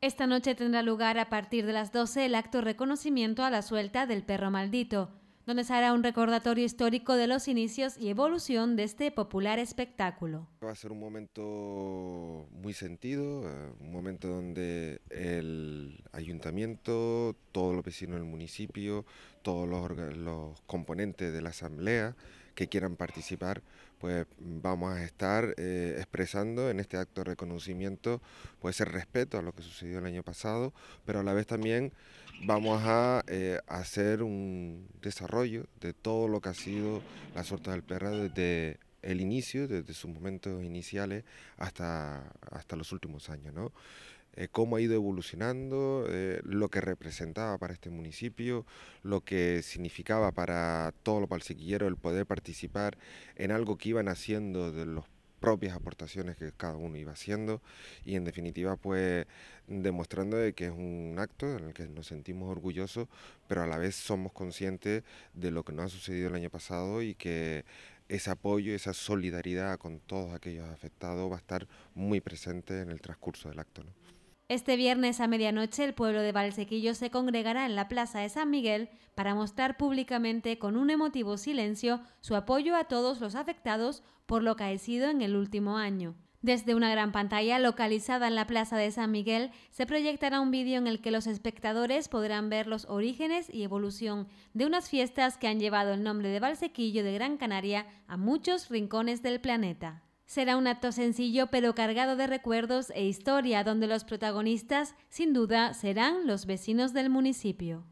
Esta noche tendrá lugar a partir de las 12 el acto reconocimiento a la suelta del perro maldito, donde se hará un recordatorio histórico de los inicios y evolución de este popular espectáculo. Va a ser un momento muy sentido, eh, un momento donde el ayuntamiento, todos los vecinos del municipio, todos los, los componentes de la asamblea, que quieran participar, pues mm, vamos a estar eh, expresando en este acto de reconocimiento pues el respeto a lo que sucedió el año pasado, pero a la vez también vamos a eh, hacer un desarrollo de todo lo que ha sido la suerte del perro desde el inicio, desde sus momentos iniciales hasta, hasta los últimos años, ¿no? Eh, cómo ha ido evolucionando, eh, lo que representaba para este municipio, lo que significaba para todos los palsequilleros el poder participar en algo que iban haciendo de las propias aportaciones que cada uno iba haciendo y en definitiva pues demostrando de que es un acto en el que nos sentimos orgullosos pero a la vez somos conscientes de lo que nos ha sucedido el año pasado y que ese apoyo, esa solidaridad con todos aquellos afectados va a estar muy presente en el transcurso del acto. ¿no? Este viernes a medianoche el pueblo de Valsequillo se congregará en la Plaza de San Miguel para mostrar públicamente con un emotivo silencio su apoyo a todos los afectados por lo caecido en el último año. Desde una gran pantalla localizada en la Plaza de San Miguel se proyectará un vídeo en el que los espectadores podrán ver los orígenes y evolución de unas fiestas que han llevado el nombre de Valsequillo de Gran Canaria a muchos rincones del planeta. Será un acto sencillo pero cargado de recuerdos e historia donde los protagonistas sin duda serán los vecinos del municipio.